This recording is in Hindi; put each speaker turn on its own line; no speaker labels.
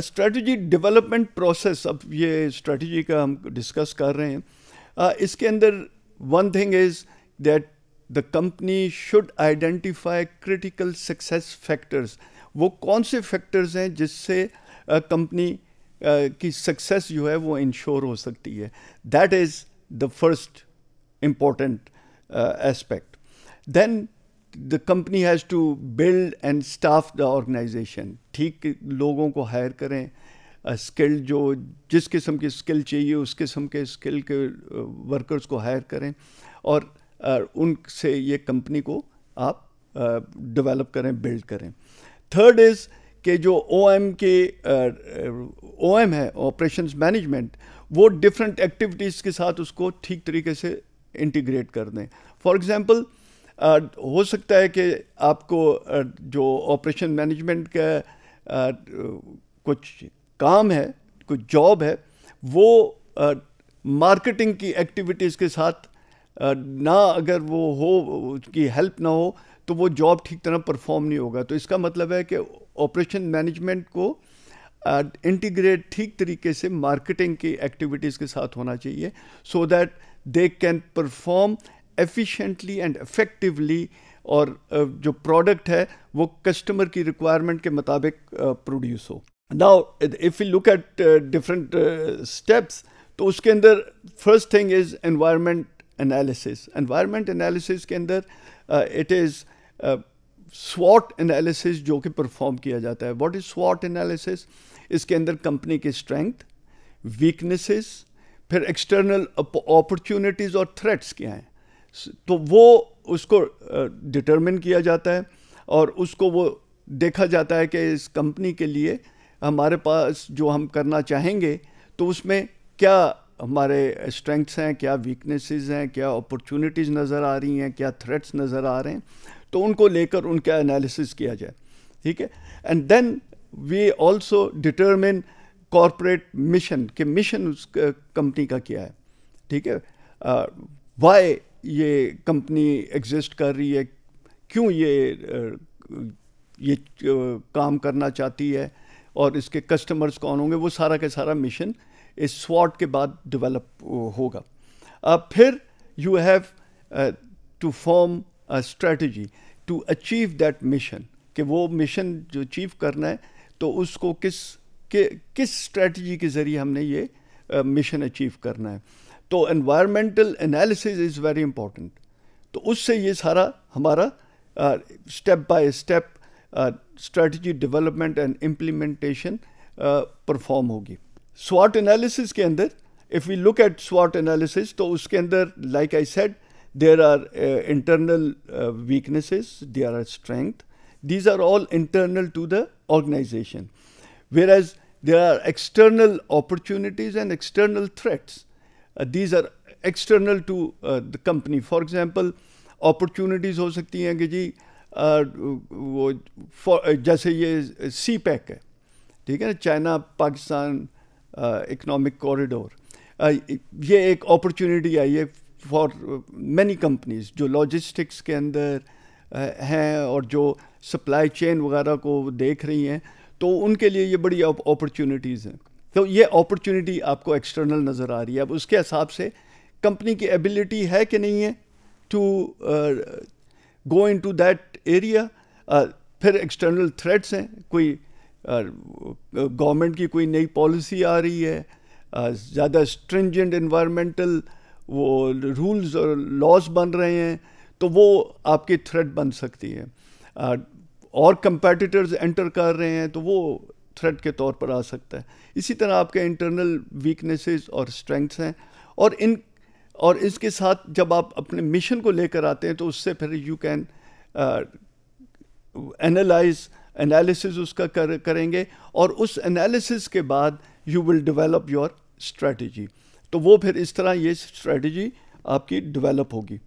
स्ट्रेटजी डेवलपमेंट प्रोसेस अब ये स्ट्रेटजी का हम डिस्कस कर रहे हैं uh, इसके अंदर one thing is that the company should identify critical success factors वो कौन से फैक्टर्स हैं जिससे कंपनी uh, uh, की सक्सेस जो है वो इंश्योर हो सकती है that is the first important aspect then the company has to build and staff the organization ठीक लोगों को हायर करें स्किल जो जिस किस्म की स्किल चाहिए उस किस्म के स्किल के वर्कर्स को हायर करें और उनसे ये कंपनी को आप डेवलप करें बिल्ड करें थर्ड इज़ के जो ओ एम के ओ एम है ऑपरेशन मैनेजमेंट वो डिफरेंट एक्टिविटीज़ के साथ उसको ठीक तरीके से इंटीग्रेट कर दें फॉर एग्ज़ाम्पल हो सकता है कि आपको जो ऑपरेशन मैनेजमेंट का कुछ काम है कुछ जॉब है वो मार्केटिंग की एक्टिविटीज़ के साथ ना अगर वो हो उसकी हेल्प ना हो तो वो जॉब ठीक तरह परफॉर्म नहीं होगा तो इसका मतलब है कि ऑपरेशन मैनेजमेंट को इंटीग्रेट ठीक तरीके से मार्केटिंग की एक्टिविटीज़ के साथ होना चाहिए so that they can perform efficiently and effectively और जो प्रोडक्ट है वो कस्टमर की रिक्वायरमेंट के मुताबिक प्रोड्यूस हो now if you look at different steps तो उसके अंदर first thing is environment analysis environment analysis के अंदर इट इज़ स्वॉट एनालिसिस जो कि परफॉर्म किया जाता है व्हाट इज़ स्वॉट एनालिसिस इसके अंदर कंपनी की स्ट्रेंथ वीकनेसेस फिर एक्सटर्नल अपॉर्चुनिटीज़ और थ्रेट्स क्या हैं तो वो उसको डिटरमिन किया जाता है और उसको वो देखा जाता है कि इस कंपनी के लिए हमारे पास जो हम करना चाहेंगे तो उसमें क्या हमारे स्ट्रेंथ्स हैं क्या वीकनेसेस हैं क्या अपॉर्चुनिटीज़ नज़र आ रही हैं क्या थ्रेट्स नज़र आ रहे हैं तो उनको लेकर उनका एनालिसिस किया जाए ठीक है and then we also determine corporate mission के मिशन उस कंपनी का क्या है ठीक है वाई ये कंपनी एग्जिस्ट कर रही है क्यों ये ये काम करना चाहती है और इसके कस्टमर्स कौन होंगे वो सारा का सारा मिशन इस स्वाट के बाद डेवलप होगा अब फिर you have to form a strategy to achieve that mission कि वो मिशन जो अचीव करना है तो उसको किस के किस स्ट्रेटजी के ज़रिए हमने ये मिशन अचीव करना है तो environmental analysis is very important तो उससे ये सारा हमारा step by step strategy development and implementation perform होगी स्वाट एनालिसिस के अंदर इफ़ वी लुक एट स्वाट एनालिसिस तो उसके अंदर like I said there are internal weaknesses there are strength these are all internal to the organization whereas there are external opportunities and external threats these are external to the company for example opportunities हो सकती हैं कि जी uh, वो for, uh, जैसे ये सी uh, पैक है ठीक है ना चाइना पाकिस्तान इकोनॉमिक कॉरिडोर ये एक अपॉर्चुनिटी आई है फॉर मैनी कंपनीज जो लॉजिस्टिक्स के अंदर uh, हैं और जो सप्लाई चेन वगैरह को देख रही हैं तो उनके लिए ये बड़ी अपॉर्चुनिटीज़ हैं तो ये अपॉर्चुनिटी आपको एक्सटर्नल नज़र आ रही है अब उसके हिसाब से कंपनी की एबिलिटी है कि नहीं है to go into that area फिर एक्सटर्नल थ्रेट्स हैं कोई गवर्नमेंट uh, की कोई नई पॉलिसी आ रही है uh, ज़्यादा स्ट्रिंजेंट इन्वायरमेंटल वो रूल्स और लॉज बन रहे हैं तो वो आपकी थ्रेट बन सकती है uh, और कंपेटिटर्स एंटर कर रहे हैं तो वो थ्रेट के तौर पर आ सकता है इसी तरह आपके इंटरनल वीकनेसेस और स्ट्रेंथ्स हैं और इन और इसके साथ जब आप अपने मिशन को लेकर आते हैं तो उससे फिर यू कैन एनालाइज एनालिसिस उसका कर करेंगे और उस एनालिसिस के बाद you will develop your strategy तो वो फिर इस तरह ये स्ट्रेटजी आपकी डेवलप होगी